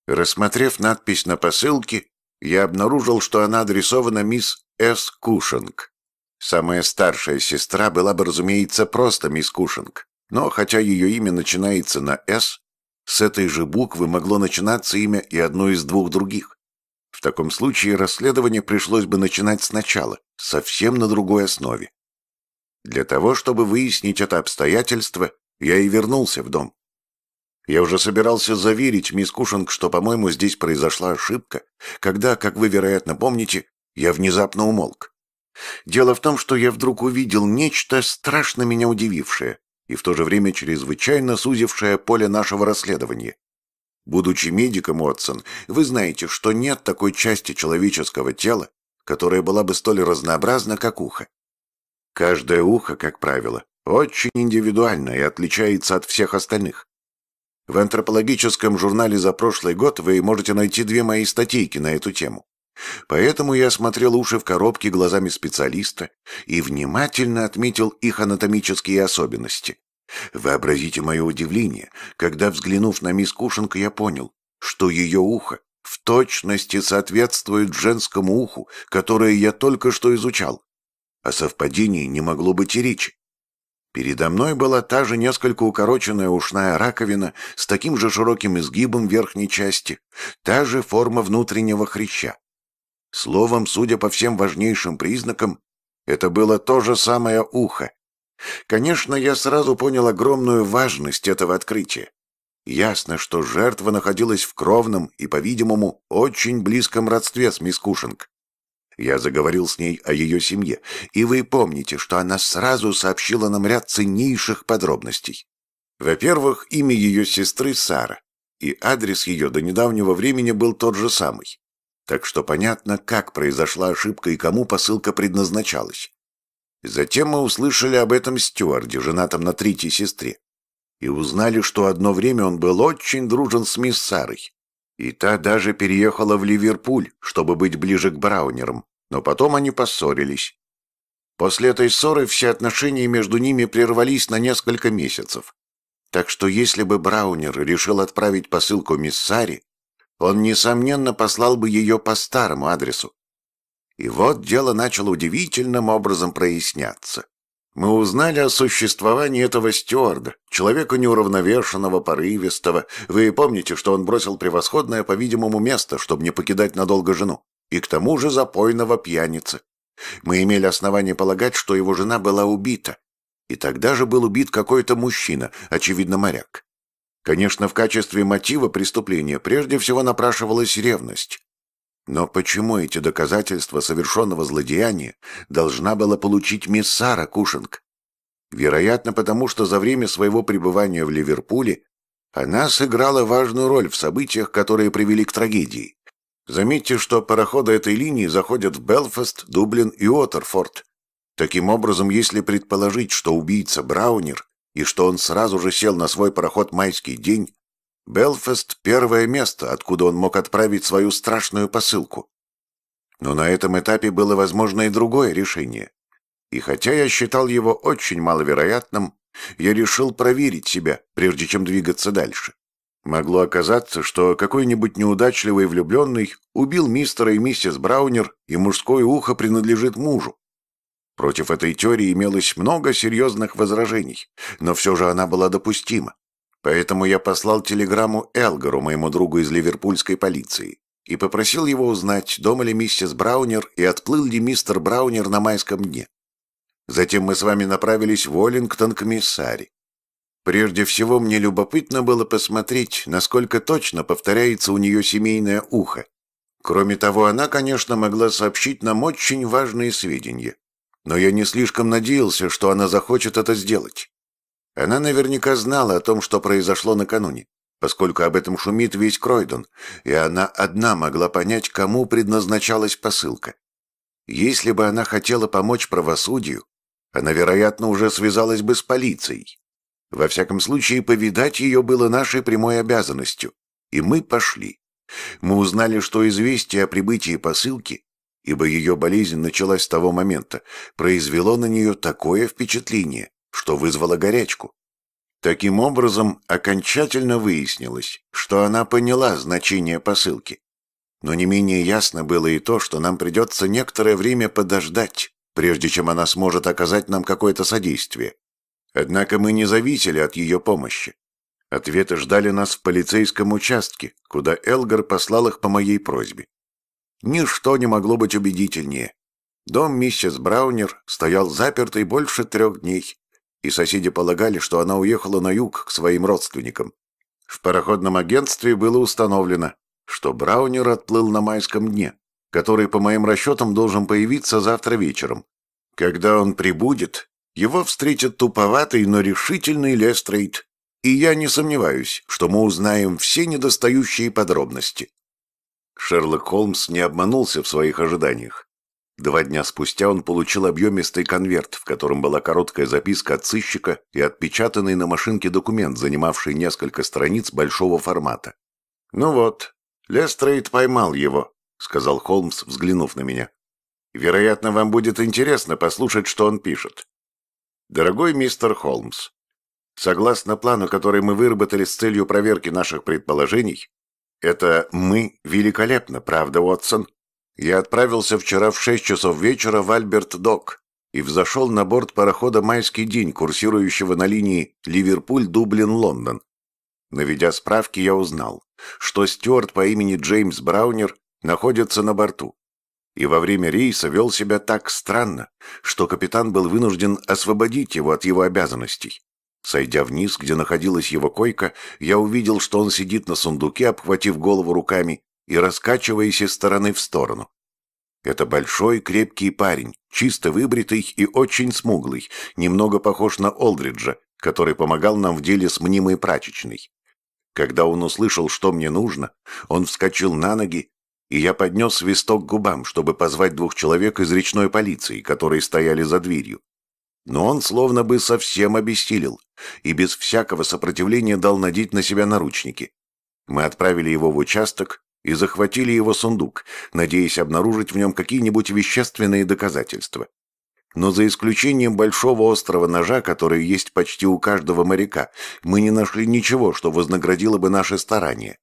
Рассмотрев надпись на посылке, я обнаружил, что она адресована мисс С. Кушинг. Самая старшая сестра была бы, разумеется, просто мисс Кушинг, но хотя ее имя начинается на «С», с этой же буквы могло начинаться имя и одно из двух других. В таком случае расследование пришлось бы начинать сначала, совсем на другой основе. Для того, чтобы выяснить это обстоятельство, я и вернулся в дом. Я уже собирался заверить мисс Кушинг, что, по-моему, здесь произошла ошибка, когда, как вы, вероятно, помните, я внезапно умолк. Дело в том, что я вдруг увидел нечто страшно меня удивившее и в то же время чрезвычайно сузившее поле нашего расследования. Будучи медиком, Уотсон, вы знаете, что нет такой части человеческого тела, которая была бы столь разнообразна, как ухо. Каждое ухо, как правило, очень индивидуально и отличается от всех остальных. В антропологическом журнале за прошлый год вы можете найти две мои статейки на эту тему. Поэтому я смотрел уши в коробке глазами специалиста и внимательно отметил их анатомические особенности. Вообразите мое удивление, когда, взглянув на мисс Кушенко, я понял, что ее ухо в точности соответствует женскому уху, которое я только что изучал. О совпадении не могло быть и речи. Передо мной была та же несколько укороченная ушная раковина с таким же широким изгибом верхней части, та же форма внутреннего хряща. Словом, судя по всем важнейшим признакам, это было то же самое ухо. Конечно, я сразу понял огромную важность этого открытия. Ясно, что жертва находилась в кровном и, по-видимому, очень близком родстве с мискушинг. Я заговорил с ней о ее семье, и вы помните, что она сразу сообщила нам ряд ценнейших подробностей. Во-первых, имя ее сестры Сара, и адрес ее до недавнего времени был тот же самый. Так что понятно, как произошла ошибка и кому посылка предназначалась. Затем мы услышали об этом стюарде, женатом на третьей сестре, и узнали, что одно время он был очень дружен с мисс Сарой, и та даже переехала в Ливерпуль, чтобы быть ближе к Браунерам, но потом они поссорились. После этой ссоры все отношения между ними прервались на несколько месяцев. Так что если бы Браунер решил отправить посылку мисс Сари, он, несомненно, послал бы ее по старому адресу. И вот дело начало удивительным образом проясняться. Мы узнали о существовании этого стюарда, человека неуравновешенного, порывистого. Вы помните, что он бросил превосходное, по-видимому, место, чтобы не покидать надолго жену, и к тому же запойного пьяницы. Мы имели основание полагать, что его жена была убита. И тогда же был убит какой-то мужчина, очевидно, моряк. Конечно, в качестве мотива преступления прежде всего напрашивалась ревность. Но почему эти доказательства совершенного злодеяния должна была получить мисс Сара Кушинг? Вероятно, потому что за время своего пребывания в Ливерпуле она сыграла важную роль в событиях, которые привели к трагедии. Заметьте, что пароходы этой линии заходят в Белфаст, Дублин и Уотерфорд. Таким образом, если предположить, что убийца Браунер и что он сразу же сел на свой пароход «Майский день», Белфаст первое место, откуда он мог отправить свою страшную посылку. Но на этом этапе было возможно и другое решение. И хотя я считал его очень маловероятным, я решил проверить себя, прежде чем двигаться дальше. Могло оказаться, что какой-нибудь неудачливый влюбленный убил мистера и миссис Браунер, и мужское ухо принадлежит мужу. Против этой теории имелось много серьезных возражений, но все же она была допустима. Поэтому я послал телеграмму Элгару, моему другу из ливерпульской полиции, и попросил его узнать, дома ли миссис Браунер и отплыл ли мистер Браунер на майском дне. Затем мы с вами направились в Уоллингтон к миссари. Прежде всего, мне любопытно было посмотреть, насколько точно повторяется у нее семейное ухо. Кроме того, она, конечно, могла сообщить нам очень важные сведения. Но я не слишком надеялся, что она захочет это сделать. Она наверняка знала о том, что произошло накануне, поскольку об этом шумит весь Кройдон, и она одна могла понять, кому предназначалась посылка. Если бы она хотела помочь правосудию, она, вероятно, уже связалась бы с полицией. Во всяком случае, повидать ее было нашей прямой обязанностью, и мы пошли. Мы узнали, что известие о прибытии посылки, ибо ее болезнь началась с того момента, произвело на нее такое впечатление, что вызвало горячку. Таким образом, окончательно выяснилось, что она поняла значение посылки. Но не менее ясно было и то, что нам придется некоторое время подождать, прежде чем она сможет оказать нам какое-то содействие. Однако мы не зависели от ее помощи. Ответы ждали нас в полицейском участке, куда Элгар послал их по моей просьбе. Ничто не могло быть убедительнее. Дом миссис Браунер стоял запертый больше трех дней, и соседи полагали, что она уехала на юг к своим родственникам. В пароходном агентстве было установлено, что Браунер отплыл на майском дне, который, по моим расчетам, должен появиться завтра вечером. Когда он прибудет, его встретит туповатый, но решительный Лестрейд, и я не сомневаюсь, что мы узнаем все недостающие подробности. Шерлок Холмс не обманулся в своих ожиданиях. Два дня спустя он получил объемистый конверт, в котором была короткая записка от сыщика и отпечатанный на машинке документ, занимавший несколько страниц большого формата. «Ну вот, Лестрейд поймал его», — сказал Холмс, взглянув на меня. «Вероятно, вам будет интересно послушать, что он пишет. Дорогой мистер Холмс, согласно плану, который мы выработали с целью проверки наших предположений, это мы великолепно, правда, Уотсон?» Я отправился вчера в 6 часов вечера в Альберт-Док и взошел на борт парохода «Майский день», курсирующего на линии Ливерпуль-Дублин-Лондон. Наведя справки, я узнал, что стюарт по имени Джеймс Браунер находится на борту и во время рейса вел себя так странно, что капитан был вынужден освободить его от его обязанностей. Сойдя вниз, где находилась его койка, я увидел, что он сидит на сундуке, обхватив голову руками, и раскачиваясь из стороны в сторону. Это большой, крепкий парень, чисто выбритый и очень смуглый, немного похож на Олдриджа, который помогал нам в деле с мнимой прачечной. Когда он услышал, что мне нужно, он вскочил на ноги, и я поднес свисток к губам, чтобы позвать двух человек из речной полиции, которые стояли за дверью. Но он словно бы совсем обессилел и без всякого сопротивления дал надеть на себя наручники. Мы отправили его в участок, и захватили его сундук, надеясь обнаружить в нем какие-нибудь вещественные доказательства. Но за исключением большого острого ножа, который есть почти у каждого моряка, мы не нашли ничего, что вознаградило бы наши старания.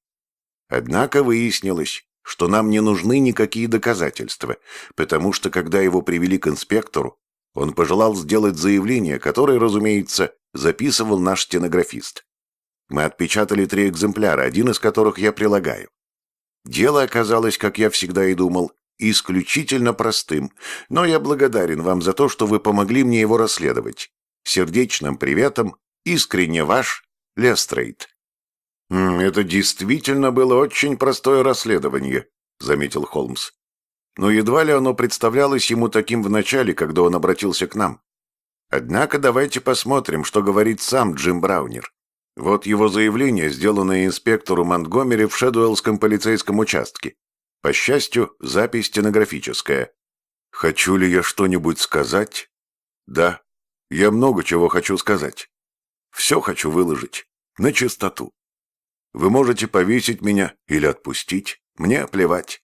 Однако выяснилось, что нам не нужны никакие доказательства, потому что, когда его привели к инспектору, он пожелал сделать заявление, которое, разумеется, записывал наш стенографист. Мы отпечатали три экземпляра, один из которых я прилагаю. Дело оказалось, как я всегда и думал, исключительно простым, но я благодарен вам за то, что вы помогли мне его расследовать. Сердечным приветом, искренне ваш, Лестрейд. «Это действительно было очень простое расследование», — заметил Холмс. Но едва ли оно представлялось ему таким в начале, когда он обратился к нам. Однако давайте посмотрим, что говорит сам Джим Браунер. Вот его заявление, сделанное инспектору Монтгомери в Шэдуэллском полицейском участке. По счастью, запись стенографическая. «Хочу ли я что-нибудь сказать?» «Да. Я много чего хочу сказать. Все хочу выложить. На чистоту. Вы можете повесить меня или отпустить. Мне плевать.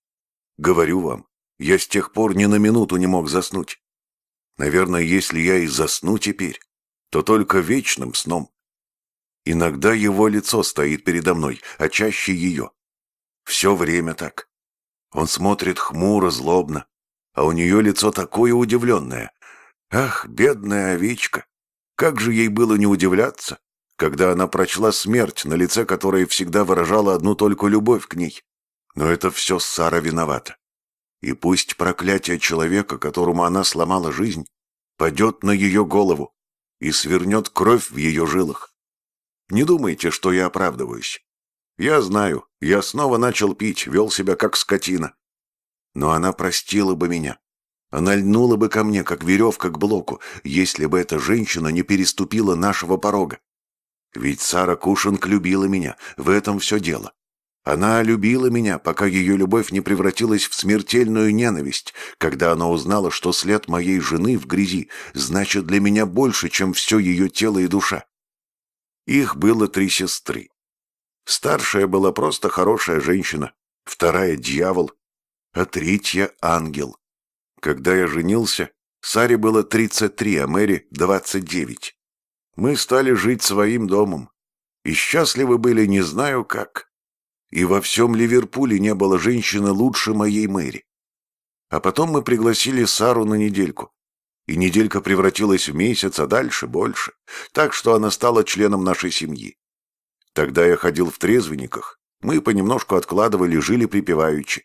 Говорю вам, я с тех пор ни на минуту не мог заснуть. Наверное, если я и засну теперь, то только вечным сном. Иногда его лицо стоит передо мной, а чаще ее. Все время так. Он смотрит хмуро, злобно, а у нее лицо такое удивленное. Ах, бедная овечка! Как же ей было не удивляться, когда она прочла смерть на лице, которое всегда выражало одну только любовь к ней. Но это все Сара виновата. И пусть проклятие человека, которому она сломала жизнь, падет на ее голову и свернет кровь в ее жилах. Не думайте, что я оправдываюсь. Я знаю, я снова начал пить, вел себя как скотина. Но она простила бы меня. Она льнула бы ко мне, как веревка к блоку, если бы эта женщина не переступила нашего порога. Ведь Сара Кушинг любила меня, в этом все дело. Она любила меня, пока ее любовь не превратилась в смертельную ненависть, когда она узнала, что след моей жены в грязи значит для меня больше, чем все ее тело и душа. Их было три сестры. Старшая была просто хорошая женщина, вторая — дьявол, а третья — ангел. Когда я женился, Саре было 33, а Мэри — 29. Мы стали жить своим домом. И счастливы были не знаю как. И во всем Ливерпуле не было женщины лучше моей Мэри. А потом мы пригласили Сару на недельку. И неделька превратилась в месяц, а дальше больше. Так что она стала членом нашей семьи. Тогда я ходил в трезвенниках. Мы понемножку откладывали, жили припеваючи.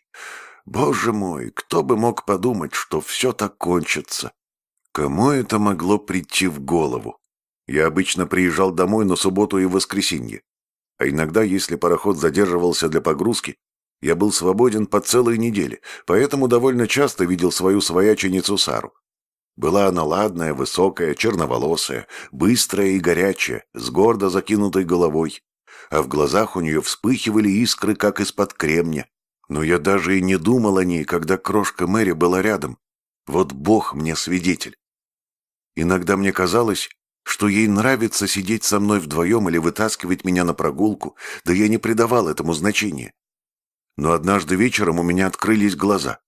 Боже мой, кто бы мог подумать, что все так кончится? Кому это могло прийти в голову? Я обычно приезжал домой на субботу и воскресенье. А иногда, если пароход задерживался для погрузки, я был свободен по целой неделе, поэтому довольно часто видел свою свояченицу Сару. Была она ладная, высокая, черноволосая, быстрая и горячая, с гордо закинутой головой. А в глазах у нее вспыхивали искры, как из-под кремня. Но я даже и не думал о ней, когда крошка Мэри была рядом. Вот Бог мне свидетель. Иногда мне казалось, что ей нравится сидеть со мной вдвоем или вытаскивать меня на прогулку, да я не придавал этому значения. Но однажды вечером у меня открылись глаза.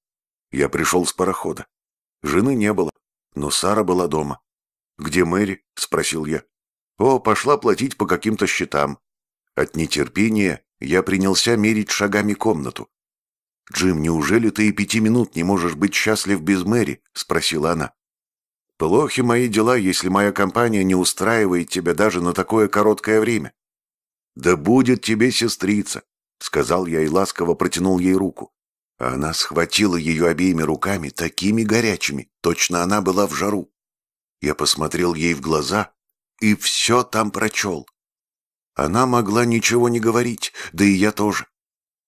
Я пришел с парохода. Жены не было. Но Сара была дома. «Где Мэри?» – спросил я. «О, пошла платить по каким-то счетам». От нетерпения я принялся мерить шагами комнату. «Джим, неужели ты и пяти минут не можешь быть счастлив без Мэри?» – спросила она. «Плохи мои дела, если моя компания не устраивает тебя даже на такое короткое время». «Да будет тебе сестрица», — сказал я и ласково протянул ей руку она схватила ее обеими руками, такими горячими, точно она была в жару. Я посмотрел ей в глаза и все там прочел. Она могла ничего не говорить, да и я тоже.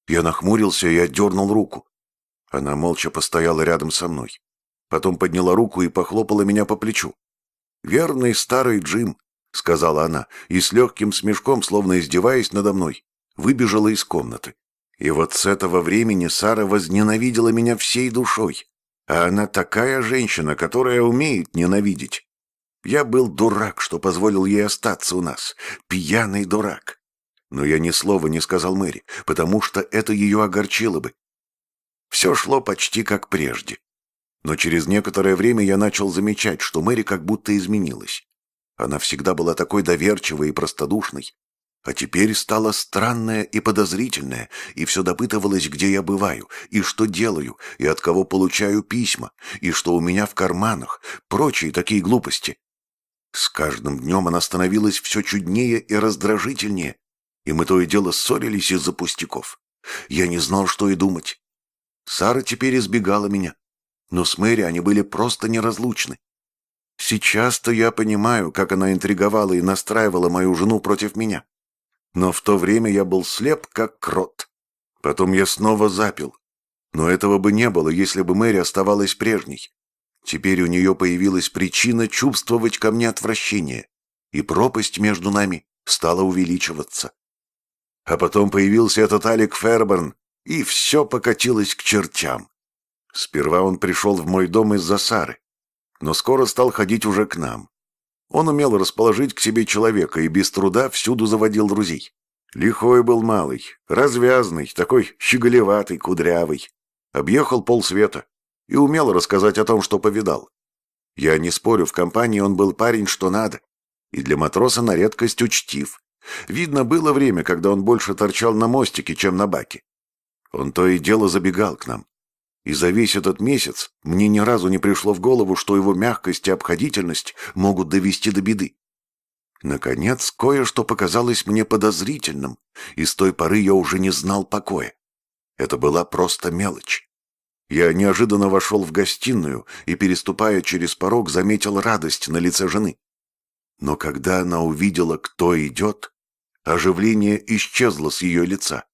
Я нахмурился и отдернул руку. Она молча постояла рядом со мной. Потом подняла руку и похлопала меня по плечу. «Верный старый Джим», — сказала она, и с легким смешком, словно издеваясь надо мной, выбежала из комнаты. И вот с этого времени Сара возненавидела меня всей душой. А она такая женщина, которая умеет ненавидеть. Я был дурак, что позволил ей остаться у нас. Пьяный дурак. Но я ни слова не сказал Мэри, потому что это ее огорчило бы. Все шло почти как прежде. Но через некоторое время я начал замечать, что Мэри как будто изменилась. Она всегда была такой доверчивой и простодушной, а теперь стало странное и подозрительное, и все допытывалось, где я бываю, и что делаю, и от кого получаю письма, и что у меня в карманах, прочие такие глупости. С каждым днем она становилась все чуднее и раздражительнее, и мы то и дело ссорились из-за пустяков. Я не знал, что и думать. Сара теперь избегала меня, но с Мэри они были просто неразлучны. Сейчас-то я понимаю, как она интриговала и настраивала мою жену против меня но в то время я был слеп, как крот. Потом я снова запил. Но этого бы не было, если бы Мэри оставалась прежней. Теперь у нее появилась причина чувствовать ко мне отвращение, и пропасть между нами стала увеличиваться. А потом появился этот Алик Ферберн, и все покатилось к чертям. Сперва он пришел в мой дом из-за Сары, но скоро стал ходить уже к нам. Он умел расположить к себе человека и без труда всюду заводил друзей. Лихой был малый, развязный, такой щеголеватый, кудрявый. Объехал полсвета и умел рассказать о том, что повидал. Я не спорю, в компании он был парень что надо, и для матроса на редкость учтив. Видно, было время, когда он больше торчал на мостике, чем на баке. Он то и дело забегал к нам, и за весь этот месяц мне ни разу не пришло в голову, что его мягкость и обходительность могут довести до беды. Наконец, кое-что показалось мне подозрительным, и с той поры я уже не знал покоя. Это была просто мелочь. Я неожиданно вошел в гостиную и, переступая через порог, заметил радость на лице жены. Но когда она увидела, кто идет, оживление исчезло с ее лица,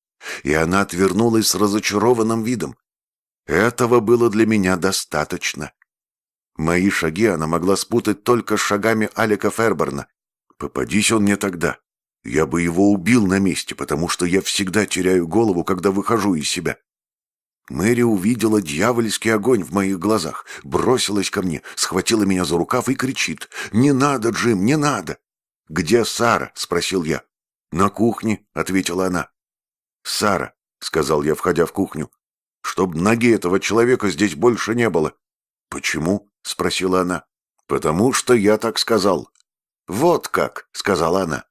и она отвернулась с разочарованным видом, этого было для меня достаточно. Мои шаги она могла спутать только с шагами Алика Ферберна. Попадись он мне тогда. Я бы его убил на месте, потому что я всегда теряю голову, когда выхожу из себя. Мэри увидела дьявольский огонь в моих глазах, бросилась ко мне, схватила меня за рукав и кричит. «Не надо, Джим, не надо!» «Где Сара?» — спросил я. «На кухне», — ответила она. «Сара», — сказал я, входя в кухню, чтобы ноги этого человека здесь больше не было. «Почему?» — спросила она. «Потому что я так сказал». «Вот как!» — сказала она.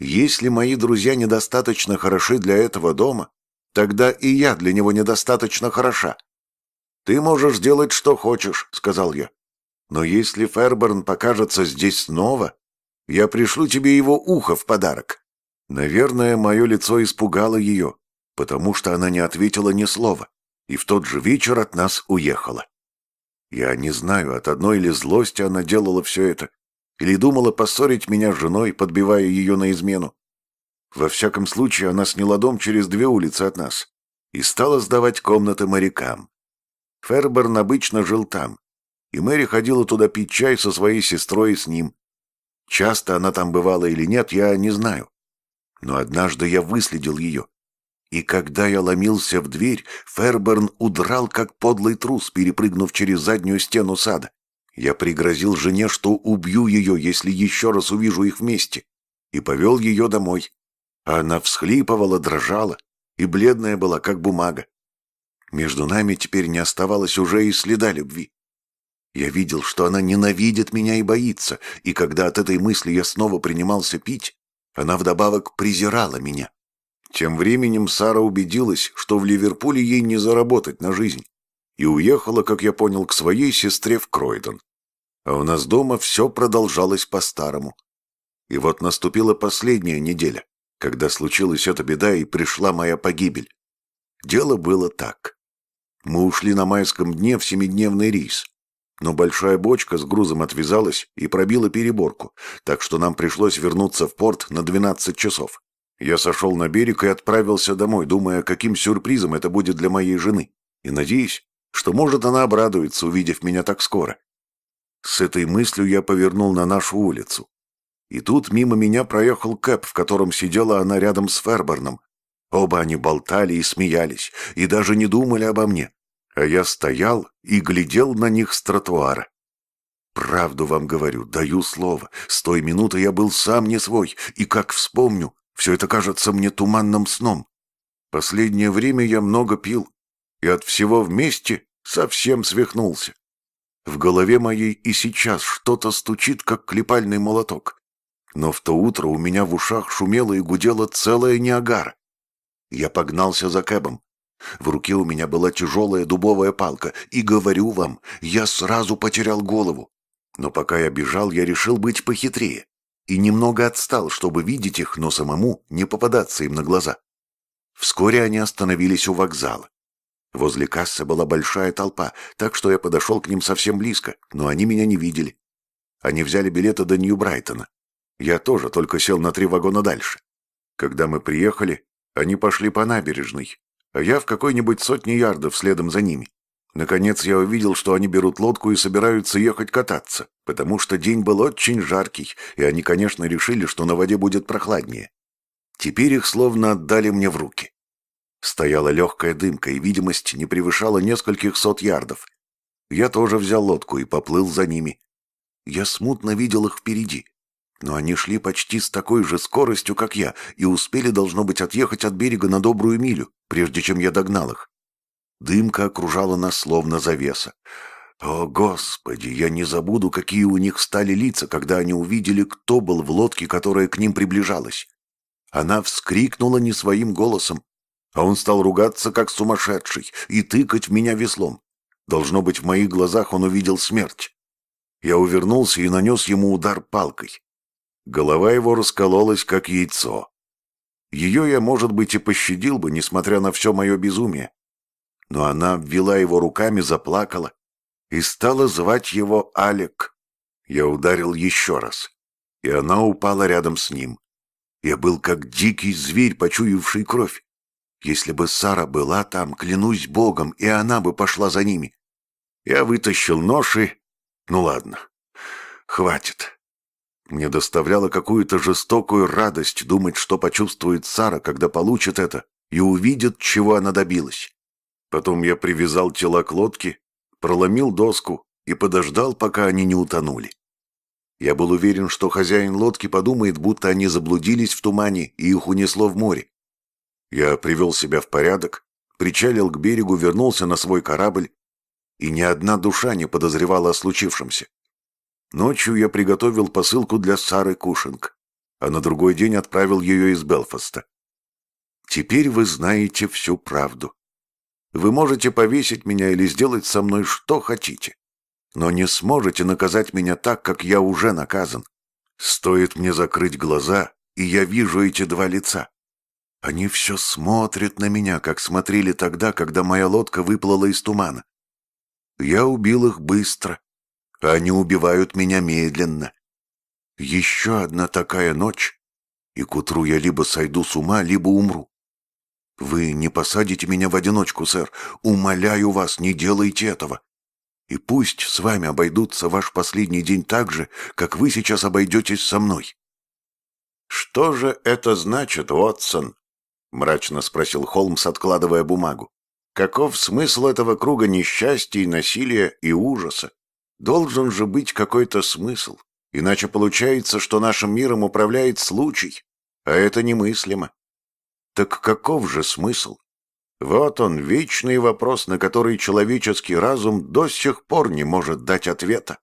«Если мои друзья недостаточно хороши для этого дома, тогда и я для него недостаточно хороша». «Ты можешь делать, что хочешь», — сказал я. «Но если Ферберн покажется здесь снова, я пришлю тебе его ухо в подарок». Наверное, мое лицо испугало ее, потому что она не ответила ни слова и в тот же вечер от нас уехала. Я не знаю, от одной ли злости она делала все это, или думала поссорить меня с женой, подбивая ее на измену. Во всяком случае, она сняла дом через две улицы от нас и стала сдавать комнаты морякам. Ферберн обычно жил там, и Мэри ходила туда пить чай со своей сестрой и с ним. Часто она там бывала или нет, я не знаю. Но однажды я выследил ее, и когда я ломился в дверь, Ферберн удрал, как подлый трус, перепрыгнув через заднюю стену сада. Я пригрозил жене, что убью ее, если еще раз увижу их вместе, и повел ее домой. Она всхлипывала, дрожала, и бледная была, как бумага. Между нами теперь не оставалось уже и следа любви. Я видел, что она ненавидит меня и боится, и когда от этой мысли я снова принимался пить, она вдобавок презирала меня. Тем временем Сара убедилась, что в Ливерпуле ей не заработать на жизнь, и уехала, как я понял, к своей сестре в Кройдон. А у нас дома все продолжалось по-старому. И вот наступила последняя неделя, когда случилась эта беда и пришла моя погибель. Дело было так. Мы ушли на майском дне в семидневный рейс, но большая бочка с грузом отвязалась и пробила переборку, так что нам пришлось вернуться в порт на 12 часов. Я сошел на берег и отправился домой, думая, каким сюрпризом это будет для моей жены, и надеюсь, что, может, она обрадуется, увидев меня так скоро. С этой мыслью я повернул на нашу улицу. И тут мимо меня проехал Кэп, в котором сидела она рядом с Ферберном. Оба они болтали и смеялись, и даже не думали обо мне. А я стоял и глядел на них с тротуара. Правду вам говорю, даю слово, с той минуты я был сам не свой, и как вспомню, все это кажется мне туманным сном. Последнее время я много пил, и от всего вместе совсем свихнулся. В голове моей и сейчас что-то стучит, как клепальный молоток. Но в то утро у меня в ушах шумело и гудело целое неагар. Я погнался за Кэбом. В руке у меня была тяжелая дубовая палка, и, говорю вам, я сразу потерял голову. Но пока я бежал, я решил быть похитрее и немного отстал, чтобы видеть их, но самому не попадаться им на глаза. Вскоре они остановились у вокзала. Возле кассы была большая толпа, так что я подошел к ним совсем близко, но они меня не видели. Они взяли билеты до Нью-Брайтона. Я тоже только сел на три вагона дальше. Когда мы приехали, они пошли по набережной, а я в какой-нибудь сотне ярдов следом за ними. Наконец я увидел, что они берут лодку и собираются ехать кататься, потому что день был очень жаркий, и они, конечно, решили, что на воде будет прохладнее. Теперь их словно отдали мне в руки. Стояла легкая дымка, и видимость не превышала нескольких сот ярдов. Я тоже взял лодку и поплыл за ними. Я смутно видел их впереди, но они шли почти с такой же скоростью, как я, и успели, должно быть, отъехать от берега на добрую милю, прежде чем я догнал их. Дымка окружала нас словно завеса. О, Господи, я не забуду, какие у них стали лица, когда они увидели, кто был в лодке, которая к ним приближалась. Она вскрикнула не своим голосом, а он стал ругаться, как сумасшедший, и тыкать в меня веслом. Должно быть, в моих глазах он увидел смерть. Я увернулся и нанес ему удар палкой. Голова его раскололась, как яйцо. Ее я, может быть, и пощадил бы, несмотря на все мое безумие. Но она ввела его руками, заплакала и стала звать его Алек. Я ударил еще раз, и она упала рядом с ним. Я был как дикий зверь, почуявший кровь. Если бы Сара была там, клянусь богом, и она бы пошла за ними. Я вытащил нож и... Ну ладно, хватит. Мне доставляло какую-то жестокую радость думать, что почувствует Сара, когда получит это, и увидит, чего она добилась. Потом я привязал тела к лодке, проломил доску и подождал, пока они не утонули. Я был уверен, что хозяин лодки подумает, будто они заблудились в тумане и их унесло в море. Я привел себя в порядок, причалил к берегу, вернулся на свой корабль, и ни одна душа не подозревала о случившемся. Ночью я приготовил посылку для Сары Кушинг, а на другой день отправил ее из Белфаста. Теперь вы знаете всю правду. Вы можете повесить меня или сделать со мной что хотите, но не сможете наказать меня так, как я уже наказан. Стоит мне закрыть глаза, и я вижу эти два лица. Они все смотрят на меня, как смотрели тогда, когда моя лодка выплыла из тумана. Я убил их быстро, а они убивают меня медленно. Еще одна такая ночь, и к утру я либо сойду с ума, либо умру. Вы не посадите меня в одиночку, сэр. Умоляю вас, не делайте этого. И пусть с вами обойдутся ваш последний день так же, как вы сейчас обойдетесь со мной. Что же это значит, Уотсон? Мрачно спросил Холмс, откладывая бумагу. Каков смысл этого круга несчастья насилия и ужаса? Должен же быть какой-то смысл. Иначе получается, что нашим миром управляет случай. А это немыслимо. Так каков же смысл? Вот он, вечный вопрос, на который человеческий разум до сих пор не может дать ответа.